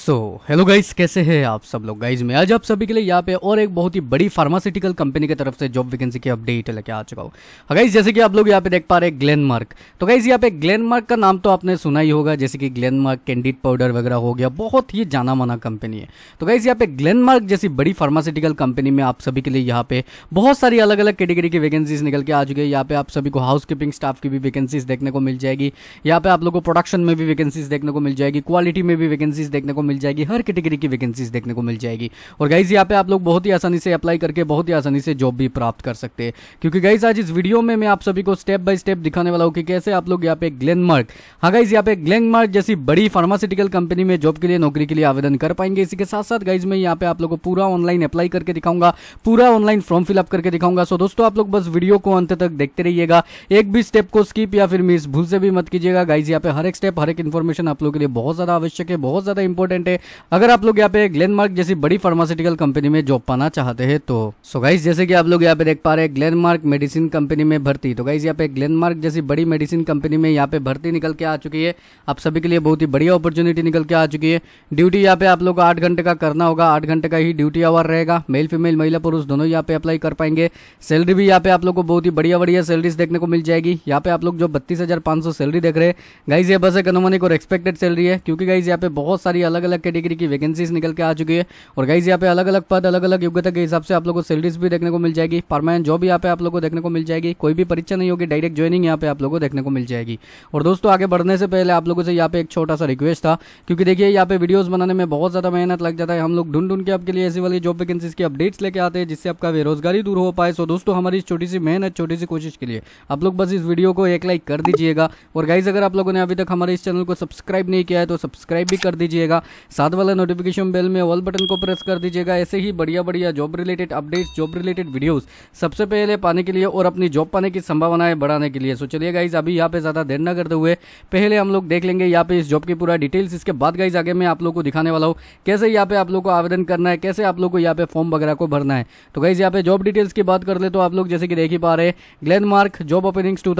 so hello guys कैसे हैं आप सब लोग गाइज मैं आज आप सभी के लिए यहाँ पे और एक बहुत ही बड़ी फार्मास्यूटिकल कंपनी की तरफ से जॉब वैकेंसी की अपडेट लेके आ चुका हूँ गाइज हाँ जैसे कि आप लोग यहाँ पे देख पा रहे हैं ग्लेनमार्क तो गाइज यहाँ पे ग्लेनमार्क का नाम तो आपने सुना ही होगा जैसे कि ग्लेनमार्क कैंडिड पाउडर वगैरह हो गया बहुत ही जाना माना कंपनी है तो गाइज यहाँ पे ग्लेनमार्क जैसी बड़ी फार्मास्यूटिकल कंपनी में आप सभी के लिए यहाँ पे बहुत सारी अलग अलग कैटेगरी की वैकेंसीज निकल के आ चुकी है यहाँ पे आप सभी को हाउस कीपिंग स्टाफ की भी वैकेंसीज देखने को मिल जाएगी यहाँ पे आप लोग को प्रोडक्शन में भी वैकेंसीज देखने को मिल जाएगी क्वालिटी में भी वैकेंसीज देखने को को मिल जाएगी हर कैटेगरी की वैकेंसीज देखने को मिल जाएगी और गाइज यहाँ पे आप लोग बहुत ही आसानी से अप्लाई करके बहुत ही आसानी से जॉब भी प्राप्त कर सकते हैं क्योंकि गाइज आज इस वीडियो में मैं आप सभी को स्टेप बाय स्टेप दिखाने वाला हूँ कि कैसे आप लोग यहाँ पे ग्लेनमार्क हाँ गाइज यहाँ पे ग्लेनमार्क जैसी बड़ी फार्मास्यूटिकल कंपनी में जॉब के लिए नौकरी के लिए आवेदन कर पाएंगे इसी के साथ साथ गाइज मैं यहाँ पे आप लोग को पूरा ऑनलाइन अप्लाई करके दिखाऊंगा पूरा ऑनलाइन फॉर्म फिलअप करके दिखाऊंगा सो दोस्तों आप लोग बस वीडियो को अंत तक देखते रहिएगा एक भी स्टेप को स्किप या फिर मिस भूल से भी मत कीजिएगा गाइज यहाँ पे हर एक स्टेप हर एक इन्फॉर्मेशन आप लोग के लिए बहुत ज्यादा आवश्यक है बहुत ज्यादा इंपॉर्टेंट इंपॉर्टेंट है अगर आप लोग यहाँ पे ग्लेनमार्क जैसी बड़ी फार्मास्यूटिकल कंपनी में जॉब पाना चाहते हैं तो सो गाइस जैसे कि आप लोग यहाँ पे देख पा रहे हैं ग्लेनमार्क मेडिसिन कंपनी में भर्ती तो गाइस यहाँ पे ग्लेनमार्क जैसी बड़ी मेडिसिन कंपनी में यहाँ पे भर्ती निकल के आ चुकी है आप सभी के लिए बहुत ही बढ़िया अपॉर्चुनिटी निकल के आ चुकी है ड्यूटी यहाँ पे आप लोग आठ घंटे का करना होगा आठ घंटे का ही ड्यूटी आवर रहेगा मेल फीमेल महिला पुरुष दोनों यहाँ पे अप्लाई कर पाएंगे सैलरी भी यहाँ पे आप लोग को बहुत ही बढ़िया बढ़िया सैलरीज देखने को मिल जाएगी यहाँ पे आप लोग जो बत्तीस सैलरी देख रहे हैं गाइज ये बस एक अनुमानी और एक्सपेक्टेड सैलरी है क्योंकि गाइज यहाँ पे बहुत सारी अलग अलग कैटेगरी की वैकेंसीज निकल के आ चुकी है और गाइज यहाँ पे अलग अलग पद अलग अलग योग्यता के हिसाब से आप लोगों को सैलरीज भी देखने को मिल जाएगी परमानेंट जॉब यहाँ पे आप लोग को देखने को मिल जाएगी कोई भी परीक्षा नहीं होगी डायरेक्ट ज्वाइनिंग यहाँ पे आप लोगों को देखने को मिल जाएगी और दोस्तों आगे बढ़ने से पहले आप लोगों से यहाँ पे एक छोटा सा रिक्वेस्ट था क्योंकि देखिए यहाँ पे वीडियोज बनाने में बहुत ज्यादा मेहनत लग जाता है हम लोग ढूंढ ढूंढ के आपके लिए ऐसी वाली जॉब वैकेंसीज की अपडेट्स लेके आते हैं जिससे आपका बेरोजगारी दूर हो पाए सो दोस्तों हमारी छोटी सी मेहनत छोटी सी कोशिश के लिए आप लोग बस इस वीडियो को एक लाइक कर दीजिएगा और गाइज अगर आप लोगों ने अभी तक हमारे इस चैनल को सब्सक्राइब नहीं किया है तो सब्सक्राइब भी कर दीजिएगा साथ वाला नोटिफिकेशन बेल में ऑल बटन को प्रेस कर दीजिएगा ऐसे ही बढ़िया बढ़िया job related updates job related videos सबसे पहले पाने के लिए और अपनी जॉब पाने की संभावनाएं बढ़ाने के लिए सो चलिए गाइज अभी यहाँ पे ज़्यादा देर न करते हुए पहले हम लोग देख लेंगे यहाँ पे इस जॉब की पूरा डिटेल्स इसके बाद गाइज आगे मैं आप लोग को दिखाने वाला हूँ कैसे यहाँ पे आप लोग को आवेदन करना है कैसे आप लोग को यहाँ पे फॉर्म वगैरह को भरना है तो गाइज यहाँ पे जॉब डिटेल्स की बात कर ले तो आप लोग जैसे कि देख ही पा रहे ग्लेनमार्क जॉब ओपनिंग्स टू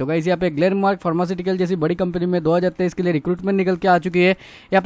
तो गाइज यहाँ पे ग्लेनमार्क फार्मास्यूटिकल जैसी बड़ी कंपनी में दो के लिए रिक्रूटमेंट निकल के आ चुकी है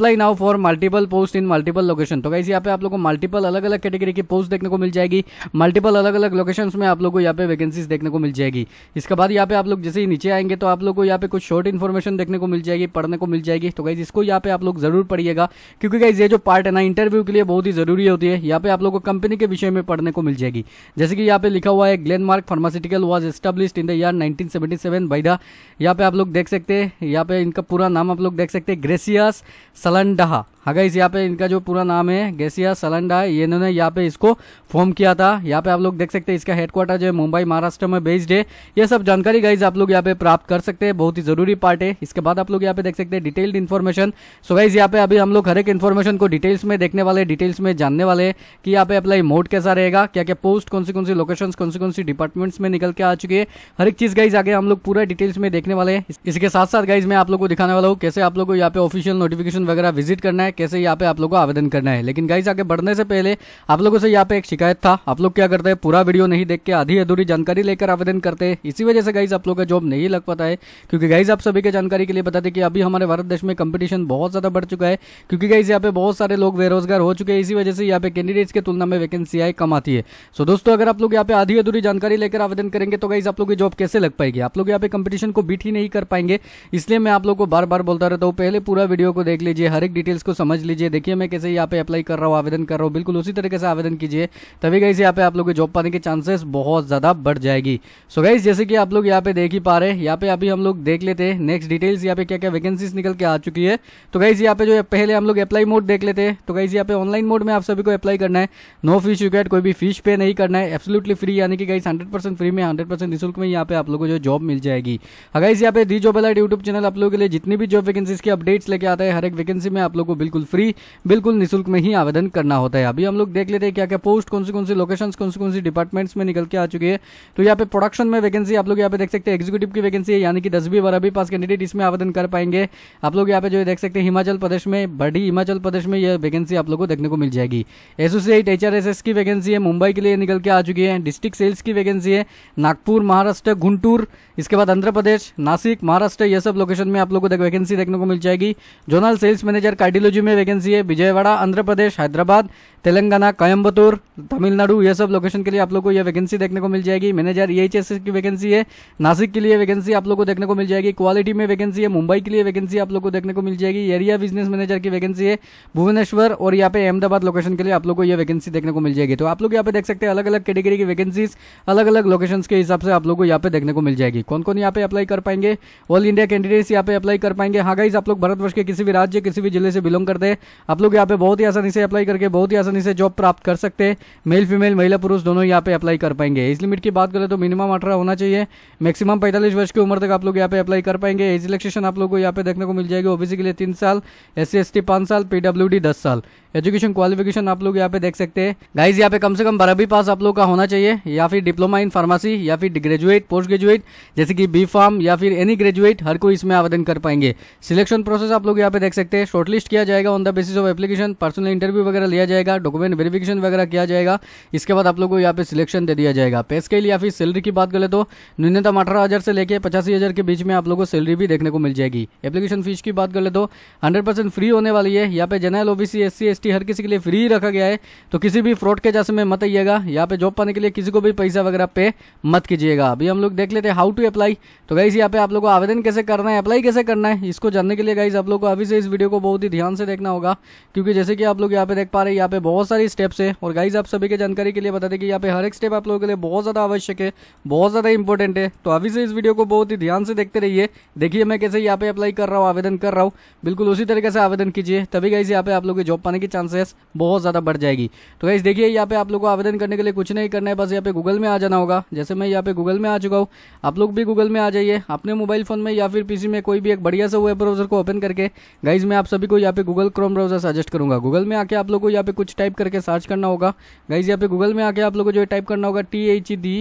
apply now for multiple post in multiple location तो कैसे यहाँ पे आप लोगों को मल्टीपल अलग अलग कैटेगरी की पोस्ट देखने को मिल जाएगी मल्टीपल अलग अलग लोकेशन में आप लोगों को यहाँ पे वैकेंसीज देखने को मिल जाएगी इसके बाद यहाँ पे आप लोग जैसे ही नीचे आएंगे तो आप लोग को यहाँ पे कुछ शॉर्ट इन्फॉर्मेशन देखने को मिल जाएगी पढ़ने को मिल जाएगी तो कैसे इसको यहाँ पे आप लोग जरूर पढ़िएगा क्योंकि कैसे ये जो पार्ट है ना इंटरव्यू के लिए बहुत ही जरूरी होती है यहाँ पे आप लोग को कंपनी के विषय में पढ़ने को मिल जाएगी जैसे कि यहाँ पे लिखा हुआ है Glenmark pharmaceutical was establish in the year nineteen 1977 by the यहाँ पे आप लोग देख सकते हैं यहाँ पे इनका पूरा नाम आप लोग देख सकते हैं ग्रेसियस सल कलंडहा हाँ गाइस यहाँ पे इनका जो पूरा नाम है गैसिया सलंडा ये इन्होंने यहाँ पे इसको फॉर्म किया था यहाँ पे आप लोग देख सकते हैं इसका हेडक्वार्टर जो है मुंबई महाराष्ट्र में बेस्ड है ये सब जानकारी गाइस आप लोग यहाँ पे प्राप्त कर सकते हैं बहुत ही जरूरी पार्ट है इसके बाद आप लोग यहाँ पे देख सकते हैं डिटेल्ड इन्फॉर्मेशन सो गाइज यहाँ पे अभी हम लोग हर एक इन्फॉर्मेशन को डिटेल्स में देखने वाले डिटेल्स में जानने वाले कि यहाँ पे अप्लाई मोड कैसा रहेगा क्या क्या पोस्ट कौन सी कौन सी लोकेशन कौन सी कौन सी डिपार्टमेंट्स में निकल के आ चुकी है हर एक चीज गाइज आगे हम लोग पूरा डिटेल्स में देखने वाले हैं इसके साथ साथ गाइज मैं आप लोग को दिखाने वाला हूँ कैसे आप लोग को यहाँ पे ऑफिशियल नोटिफिकेशन वगैरह विजिट करना है कैसे यहाँ पे आप लोगों को आवेदन करना है लेकिन गाइज आगे बढ़ने से पहले आप लोगों से यहाँ पे एक शिकायत था आप लोग क्या करते हैं पूरा वीडियो नहीं देख के आधी अधूरी जानकारी लेकर आवेदन करते हैं इसी वजह से गाइज आप लोग का जॉब नहीं लग पाता है क्योंकि गाइज आप सभी के जानकारी के लिए बताते कि अभी हमारे भारत देश में कंपटीशन बहुत ज्यादा बढ़ चुका है क्योंकि गाइज यहाँ पे बहुत सारे लोग बेरोजगार हो चुके हैं इसी वजह से यहाँ पे कैंडिडेट्स की तुलना में वैकेंसी आई कम आती है सो दोस्तों अगर आप लोग यहाँ पे आधी अधूरी जानकारी लेकर आवेदन करेंगे तो गाइज आप लोग की जॉब कैसे लग पाएगी आप लोग यहाँ पे कंपटीशन को बीट ही नहीं कर पाएंगे इसलिए मैं आप लोग को बार बार बोलता रहता हूँ पहले पूरा वीडियो को देख लीजिए हर एक डिटेल्स को समझ लीजिए देखिए मैं कैसे यहाँ पे अप्लाई कर रहा हूँ आवेदन कर रहा हूँ बिल्कुल उसी तरीके से आवेदन कीजिए तभी गई यहाँ पे आप लोग जॉब पाने के चांसेस बहुत ज़्यादा बढ़ जाएगी सो गई जैसे कि आप लोग यहाँ पे देख ही पा रहे यहाँ पे अभी हम लोग देख लेते हैं नेक्स्ट डिटेल्स यहाँ पे क्या क्या वैकेंसीज निकल के आ चुकी है तो गई यहाँ पे जो पहले हम लोग अप्लाई मोड देख लेते हैं तो गई यहाँ पे ऑनलाइन मोड में आप सभी को अप्लाई करना है नो फीस रिक्वायर्ड कोई भी फीस पे नहीं करना है एब्सोल्युटली फ्री यानी कि गई हंड्रेड फ्री में हंड्रेड परसेंट निःशुल्क में यहाँ पे आप लोग को जो जॉब मिल जाएगी अगर हाँ इस यहाँ पे the job alert YouTube channel आप लोगों के लिए जितनी भी जॉब वैकेंसीज की अपडेट्स लेके आता है हर एक वैकेंसी में आप लोग को बिल्कुल बिल्कुल फ्री बिल्कुल निःशुल्क में ही आवेदन करना होता है अभी हम लोग देख लेते हैं क्या क्या पोस्ट कौन सी कौन सी लोकेशन कौन सी कौन सी डिपार्टमेंट्स में निकल के आ चुकी है तो यहाँ पे प्रोडक्शन में वैकेंसी आप लोग यहाँ पे देख सकते हैं एग्जीक्यूटिव की वैकेंसी है यानी कि दसवीं अभी पास कैंडिडेट इसमें आवेदन कर पाएंगे आप लोग यहाँ पे जो देख सकते हैं हिमाचल प्रदेश में बड़ी हिमाचल प्रदेश में यह वैकेंसी आप लोग को देखने को मिल जाएगी एसोसिएट एच की वैकेंसी है मुंबई के लिए निकल के आ चुकी है डिस्ट्रिक्ट सेल्स की वैकेंसी है नागपुर महाराष्ट्र गुंटूर इसके बाद आंध्र प्रदेश नासिक महाराष्ट्र यह सब लोकेशन में आप लोग को वैकेंसी देखने को मिल जाएगी जोनल सेल्स मैनेजर कार्डियोलॉजी में वैकेंसी है विजयवाड़ा आंध्र प्रदेश हैदराबाद तेलंगाना कोयम्बतूर तमिलनाडु ये सब लोकेशन के लिए आप लोगों को यह वैकेंसी देखने को मिल जाएगी मैनेजर ई e की वैकेंसी है नासिक के लिए वैकेंसी आप लोग को देखने को मिल जाएगी क्वालिटी में वैकेंसी है मुंबई के लिए वैकेंसी आप लोग को देखने को मिल जाएगी एरिया बिजनेस मैनेजर की वैकेंसी है भुवनेश्वर और यहाँ पे अहमदाबाद लोकेशन के लिए आप लोग को यह वैकेंसी देखने को मिल जाएगी तो आप लोग यहाँ पे देख सकते हैं अलग अलग कैटेगरी की वैकेंसीज अलग अलग लोकेशन के हिसाब से आप लोग को यहाँ पे देखने को मिल जाएगी कौन कौन यहाँ पे अप्लाई कर पाएंगे ऑल इंडिया कैंडिडेट्स यहाँ पे अप्लाई कर पाएंगे हाँ गाइज आप लोग भारतवर्ष के किसी भी राज्य किसी भी जिले से बिलोंग करते कर दे आप लोग यहाँ पे बहुत ही आसानी से अप्लाई करके बहुत ही आसानी से जॉब प्राप्त कर सकते हैं मेल फीमेल महिला पुरुष दोनों यहाँ पे अप्लाई कर पाएंगे एज लिमिट की बात करें तो मिनिमम अठारह होना चाहिए मैक्सिमम पैंतालीस वर्ष की उम्र तक आप लोग यहाँ पे अप्लाई कर पाएंगे एज रिलेक्सेशन आप लोग को यहाँ पे देखने को मिल जाएगी ओबीसी के लिए तीन साल एस सी एस टी साल पीडब्ल्यू दस साल एजुकेशन क्वालिफिकेशन आप लोग यहाँ पे देख सकते हैं गाइज यहाँ पे कम से कम बारहवीं पास आप लोग का होना चाहिए या फिर डिप्लोमा इन फार्मासी या फिर ग्रेजुएट पोस्ट ग्रेजुएट जैसे कि बी फार्म या फिर एनी ग्रेजुएट हर कोई इसमें आवेदन कर पाएंगे सिलेक्शन प्रोसेस आप लोग यहाँ पे देख सकते हैं शॉर्टलिस्ट किया जाए जाएगा on the basis of application personal interview वगैरह लिया जाएगा डॉक्यूमेंट वेरिफिकेशन वगैरह किया जाएगा इसके बाद आप लोग को यहाँ पे सिलेक्शन दे दिया जाएगा पे स्केल या फिर सैलरी की बात करें तो न्यूनतम अठारह हज़ार से लेकर पचासी हज़ार के बीच में आप लोग को सैलरी भी देखने को मिल जाएगी एप्लीकेशन फीस की बात करें तो हंड्रेड परसेंट फ्री होने वाली है यहाँ पे जनरल ओबीसी एस सी हर किसी के लिए फ्री रखा गया है तो किसी भी फ्रॉड के जैसे में मत आइएगा यहाँ पे जॉब पाने के लिए किसी को भी पैसा वगैरह पे मत कीजिएगा अभी हम लोग देख लेते हैं हाउ टू अप्लाई तो गाइस यहाँ पे आप लोग को आवेदन कैसे करना है अप्लाई कैसे करना है इसको जानने के लिए गाइस आप लोग को अभी से इस वीडियो को बहुत ही ध्यान से से देखना होगा क्योंकि जैसे कि आप लोग यहाँ पे देख पा रहे हैं यहाँ पे बहुत सारी स्टेप्स है और गाइज आप सभी के जानकारी के लिए बता दें कि यहाँ पे हर एक स्टेप आप लोगों के लिए बहुत ज़्यादा आवश्यक है बहुत ज़्यादा इंपॉर्टेंट है तो अभी से इस वीडियो को बहुत ही ध्यान से देखते रहिए देखिए मैं कैसे यहाँ पे अप्लाई कर रहा हूँ आवेदन कर रहा हूँ बिल्कुल उसी तरीके से आवेदन कीजिए तभी गाइज यहाँ पे आप लोग जॉब पाने की चांसेस बहुत ज़्यादा बढ़ जाएगी तो गाइज देखिए यहाँ पे आप लोग को आवेदन करने के लिए कुछ नहीं करना है बस यहाँ पे गूगल में आ जाना होगा जैसे मैं यहाँ पे गूगल में आ चुका हूँ आप लोग भी गूगल में आ जाइए अपने मोबाइल फोन में या फिर पीसी में कोई भी एक बढ़िया सा वेब ब्राउजर को ओपन करके गाइज मैं आप सभी को यहाँ पे गूगल क्रोम ब्राउजर सजेस्ट करूंगा गूगल में आके आप लोगों को यहाँ पे कुछ टाइप करके सर्च करना होगा गाइज यहाँ पे गूगल में आके आप लोगों को जो टाइप करना होगा T H D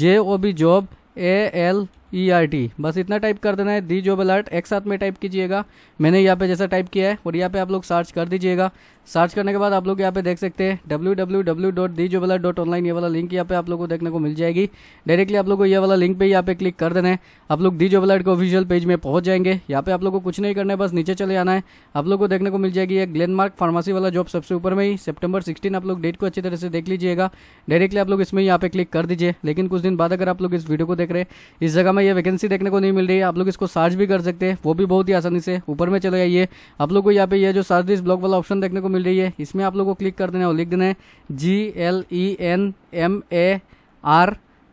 J O B job A L E R T बस इतना टाइप कर देना है दी जॉब अलर्ट एक साथ में टाइप कीजिएगा मैंने यहाँ पे जैसा टाइप किया है और यहाँ पे आप लोग सर्च कर दीजिएगा सर्च करने के बाद आप लोग यहाँ पे देख सकते हैं W W W dot the जो डॉट ऑनलाइन ये वाला लिंक यहाँ पे आप लोग को देखने को मिल जाएगी डायरेक्टली आप लोग को ये वाला लिंक पे यहाँ पे क्लिक कर देना है आप लोग दी जो वाला के ऑफिशियल पेज में पहुंच जाएंगे यहाँ पे आप लोग को कुछ नहीं करना है बस नीचे चले आना है आप लोग को देखने को मिल जाएगी एक ग्लेनमार्क फार्मासी वाला जॉब सबसे ऊपर में ही सेप्टेबर सिक्सटीन आप लोग डेट को अच्छी तरह से देख लीजिएगा डायरेक्टली आप लोग इसमें यहाँ पे क्लिक कर दीजिए लेकिन कुछ दिन बाद अगर आप लोग इस वीडियो को देख रहे हैं इस जगह में यह वैकेंसी देखने को नहीं मिल रही है आप लोग इसको सर्च भी कर सकते हैं वो भी बहुत ही आसानी से ऊपर में चले जाइए आप लोग को यहाँ पे ये जो सर्च दिस वाला ऑप्शन देखने को मिल रही है इसमें आप लोगों को क्लिक कर देना है और लिख देना है G L E N M A R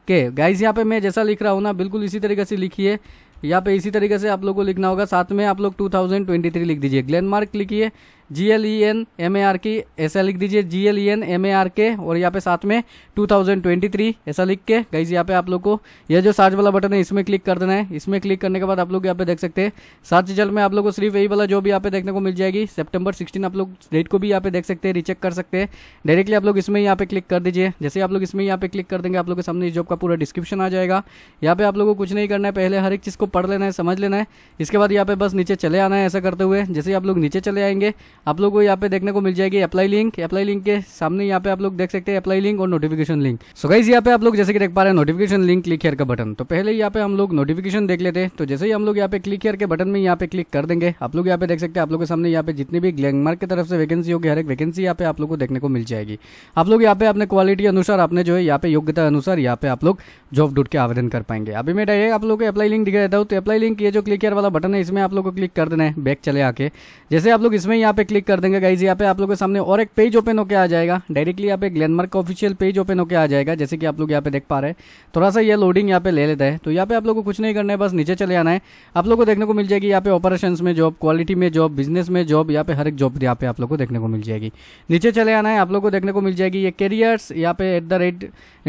K guys यहाँ पे मैं जैसा लिख रहा हूँ ना बिल्कुल इसी तरीके से लिखिए यहाँ पे इसी तरीके से आप लोगों को लिखना होगा साथ में आप लोग 2023 लिख दीजिए ग्लेनमार्क लिखिए G L E N M A R K ऐसा लिख दीजिए G L E N M A R K और यहाँ पे साथ में 2023 ऐसा लिख के गाइज यहाँ पे आप लोग को यह जो सर्च वाला बटन है इसमें क्लिक कर देना है इसमें क्लिक करने के बाद आप लोग यहाँ पे देख सकते हैं सर्च जल में आप लोग को सिर्फ यही वाला जो भी यहाँ पे देखने को मिल जाएगी सेप्टेम्बर सिक्सटीन आप लोग डेट को भी यहाँ पे देख सकते हैं रिचेक कर सकते हैं डायरेक्टली आप लोग इसमें यहाँ पे क्लिक कर दीजिए जैसे आप लोग इसमें यहाँ पे क्लिक कर देंगे आप लोग के सामने इस जॉब का पूरा डिस्क्रिप्शन आ जाएगा यहाँ पे आप लोग को कुछ नहीं करना है पहले हर एक चीज़ को पढ़ लेना है समझ लेना है इसके बाद यहाँ पे बस नीचे चले आना है ऐसा करते हुए जैसे आप लोग नीचे चले आएंगे आप लोग को यहाँ पे देखने को मिल जाएगी अप्लाई लिंक अप्लाई लिंक के सामने यहाँ पे आप लोग देख सकते हैं अप्लाई लिंक और नोटिफिकेशन लिंक सो गाइज यहाँ पे आप लोग जैसे कि देख पा रहे हैं नोटिफिकेशन लिंक क्लिक हेयर का बटन तो पहले यहाँ पे हम लोग नोटिफिकेशन देख लेते हैं तो जैसे ही हम लोग यहाँ पे क्लिक हेयर के बटन में यहाँ पे क्लिक कर देंगे आप लोग यहाँ पे देख सकते हैं आप लोग के सामने यहाँ पे जितनी भी ग्लैंगमार्क की तरफ से वैकेंसी होगी हर एक वैकेंसी यहाँ पे आप लोग को देखने को मिल जाएगी आप लोग यहाँ पे अपने क्वालिटी अनुसार अपने जो है यहाँ पे योग्यता अनुसार यहाँ पे आप लोग जॉब डूट के आवेदन कर पाएंगे अभी मैं आप लोग को अप्लाई लिंक दिखा देता हूँ तो अप्लाई लिंक ये जो क्लिक हेयर वाला बटन है इसमें आप लोग को क्लिक कर देना है बैक चले आके जैसे आप लोग इसमें यहाँ पे क्लिक कर देंगे गाइज यहाँ पे आप लोग के सामने और एक पेज ओपन होकर आ जाएगा डायरेक्टली यहाँ पे ग्लैनमार्क का ऑफिशियल पेज ओपन होकर आ जाएगा जैसे कि आप लोग यहाँ पे देख पा रहे हैं थोड़ा सा ये लोडिंग यहाँ पे ले लेता है तो यहाँ पे आप लोग को कुछ नहीं करना है बस नीचे चले आना है आप लोग को देखने को मिल जाएगी यहाँ पे ऑपरेशन में जॉब क्वालिटी में जॉब बिजनेस में जॉब यहाँ पे हर एक जॉब यहाँ पे आप लोग को देखने को मिल जाएगी नीचे चले आना है आप लोग को देखने को मिल जाएगी ये कैरियर्स यहाँ पे at the rate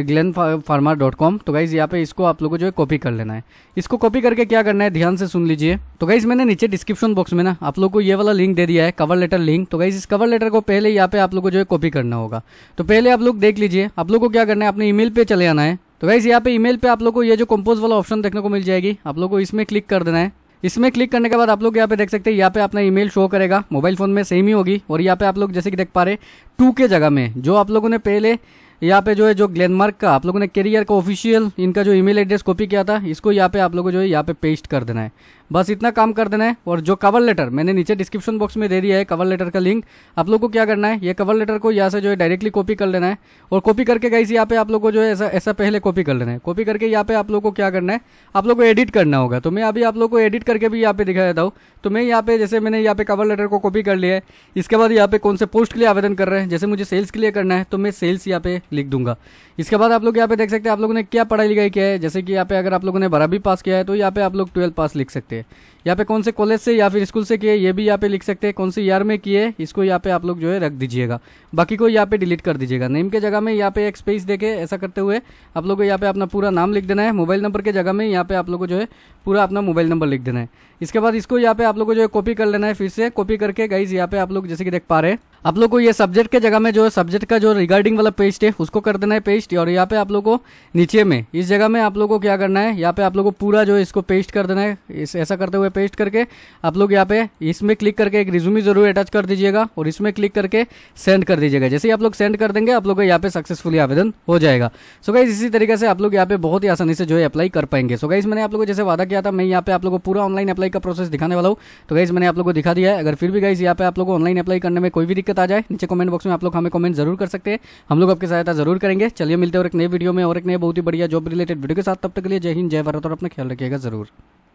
Glen pharma dot com तो गाइज यहाँ पे इसको आप लोग को जो है कॉपी कर लेना है इसको कॉपी करके क्या करना है ध्यान से सुन लीजिए तो गाइज मैंने नीचे डिस्क्रिप्शन बॉक्स में ना आप लोग को ये वाला लिंक दे दिया है कवर लेटर लेटर लिंक तो गाइज इस कवर लेटर को पहले यहाँ पे आप लोग को जो है कॉपी करना होगा तो पहले आप लोग देख लीजिए आप लोग को क्या करना है अपने ईमेल पे चले आना है तो गाइज यहाँ पे ईमेल पे आप लोग को ये जो कंपोज वाला ऑप्शन देखने को मिल जाएगी आप लोग को इसमें क्लिक कर देना है इसमें क्लिक करने के बाद आप लोग यहाँ पे देख सकते हैं यहाँ पे अपना ईमेल शो करेगा मोबाइल फोन में सेम ही होगी और यहाँ पे आप लोग जैसे कि देख पा रहे टू के जगह में जो आप लोगों ने पहले यहाँ पे जो है जो ग्लेनमार्क का आप लोगों ने करियर का ऑफिशियल इनका जो ईमेल एड्रेस कॉपी किया था इसको यहाँ पे आप लोगों को जो है यहाँ पे पेस्ट कर देना है बस इतना काम कर देना है और जो कवर लेटर मैंने नीचे डिस्क्रिप्शन बॉक्स में दे दिया है कवर लेटर का लिंक आप लोग को क्या करना है ये कवर लेटर को यहाँ से जो है डायरेक्टली कॉपी कर लेना है और कॉपी करके गई यहाँ पे आप लोग को जो है ऐसा ऐसा पहले कॉपी कर लेना है कॉपी करके यहाँ पे आप लोग को क्या करना है आप लोग को एडिट करना होगा तो मैं अभी आप लोग को एडिट करके भी यहाँ पे दिखा देता हूँ तो मैं यहाँ पे जैसे मैंने यहाँ पे कवर लेटर को कॉपी कर लिया है इसके बाद यहाँ पे कौन से पोस्ट के लिए आवेदन कर रहे हैं जैसे मुझे सेल्स के लिए करना है तो मैं सेल्स यहाँ पे लिख दूंगा इसके बाद आप लोग यहाँ पे देख सकते हैं आप लोगों ने क्या पढ़ाई लिखाई किया है जैसे कि यहाँ पे अगर आप लोगों ने भी पास किया है तो यहाँ पे आप लोग ट्वेल्व पास लिख सकते हैं सकते हैं यहाँ पे कौन से कॉलेज से या फिर स्कूल से किए ये भी यहाँ पे लिख सकते हैं कौन से ईयर में किए इसको यहाँ पे आप लोग जो है रख दीजिएगा बाकी को यहाँ पे डिलीट कर दीजिएगा नेम के जगह में यहाँ पे एक स्पेस देके ऐसा करते हुए आप लोग को यहाँ पे अपना पूरा नाम लिख देना है मोबाइल नंबर के जगह में यहाँ पे आप लोग को जो है पूरा अपना मोबाइल नंबर लिख देना है इसके बाद इसको यहाँ पे आप लोग को जो है कॉपी कर लेना है फिर से कॉपी करके गाइज यहाँ पे आप लोग जैसे कि देख पा रहे हैं आप लोग को ये सब्जेक्ट के जगह में जो है सब्जेक्ट का जो रिगार्डिंग वाला पेस्ट है उसको कर देना है पेस्ट और यहाँ पे आप लोगों को नीचे में इस जगह में आप लोगों को क्या करना है यहाँ पे आप लोगों को पूरा जो है इसको पेस्ट कर देना है इस ऐसा करते हुए पेस्ट करके आप लोग यहाँ पे इसमें क्लिक करके एक रिज्यूमी जरूर अटैच कर दीजिएगा और इसमें क्लिक करके सेंड कर दीजिएगा जैसे ही आप लोग सेंड कर देंगे आप लोग यहाँ पे सक्सेसफुली आवेदन हो जाएगा सो गाइज इसी तरीके से आप लोग यहाँ पे बहुत ही आसानी से जो है अप्लाई कर पाएंगे सो गाइज मैंने आप लोगों को जैसे वादा किया था मैं यहाँ पे आप लोग को पूरा ऑनलाइन अप्लाई का प्रोसेस दिखाने वाला हूँ तो गाइज मैंने आप लोग को दिखा दिया है अगर फिर भी गाइज यहाँ पे आप लोग ऑनलाइन अप्लाई करने में कोई भी दिक्कत दिक्कत आ जाए नीचे कमेंट बॉक्स में आप लोग हमें कमेंट जरूर कर सकते हैं हम लोग आपकी सहायता जरूर करेंगे चलिए मिलते हैं और एक नए वीडियो में और एक नए बहुत ही बढ़िया जॉब रिलेटेड वीडियो के साथ तब तक के लिए जय हिंद जय भारत और अपना ख्याल रखिएगा जरूर